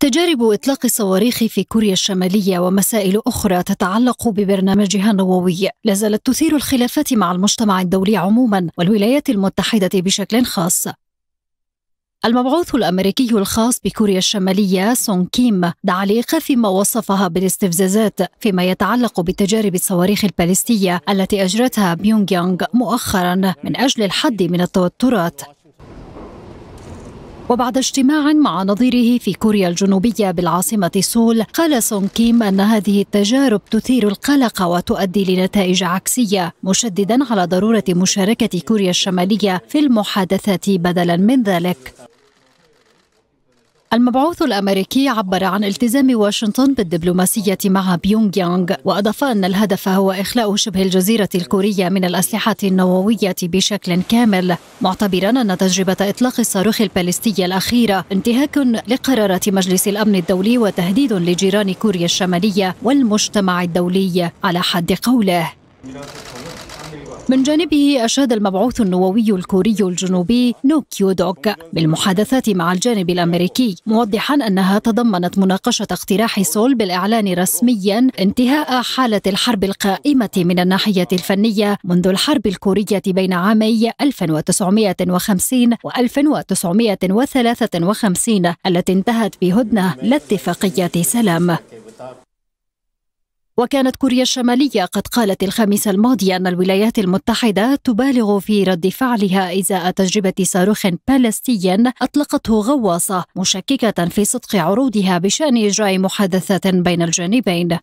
تجارب إطلاق الصواريخ في كوريا الشمالية ومسائل أخرى تتعلق ببرنامجها النووي لا زالت تثير الخلافات مع المجتمع الدولي عموما والولايات المتحدة بشكل خاص المبعوث الامريكي الخاص بكوريا الشماليه سون كيم دعا لايقاف ما وصفها بالاستفزازات فيما يتعلق بتجارب الصواريخ البالستيه التي اجرتها بيونغ يانغ مؤخرا من اجل الحد من التوترات وبعد اجتماع مع نظيره في كوريا الجنوبية بالعاصمة سول قال سون كيم أن هذه التجارب تثير القلق وتؤدي لنتائج عكسية مشددا على ضرورة مشاركة كوريا الشمالية في المحادثات بدلا من ذلك المبعوث الامريكي عبر عن التزام واشنطن بالدبلوماسيه مع بيونغ يانغ واضاف ان الهدف هو اخلاء شبه الجزيره الكوريه من الاسلحه النوويه بشكل كامل معتبرا ان تجربه اطلاق الصاروخ البالستي الاخيره انتهاك لقرارات مجلس الامن الدولي وتهديد لجيران كوريا الشماليه والمجتمع الدولي على حد قوله من جانبه أشاد المبعوث النووي الكوري الجنوبي نو كيو دوك بالمحادثات مع الجانب الأمريكي موضحا أنها تضمنت مناقشة اقتراح سول بالإعلان رسميا انتهاء حالة الحرب القائمة من الناحية الفنية منذ الحرب الكورية بين عامي 1950 و 1953 التي انتهت بهدنة لا سلام وكانت كوريا الشمالية قد قالت الخميس الماضي أن الولايات المتحدة تبالغ في رد فعلها إزاء تجربة صاروخ بالستي أطلقته غواصة مشككة في صدق عروضها بشأن إجراء محادثات بين الجانبين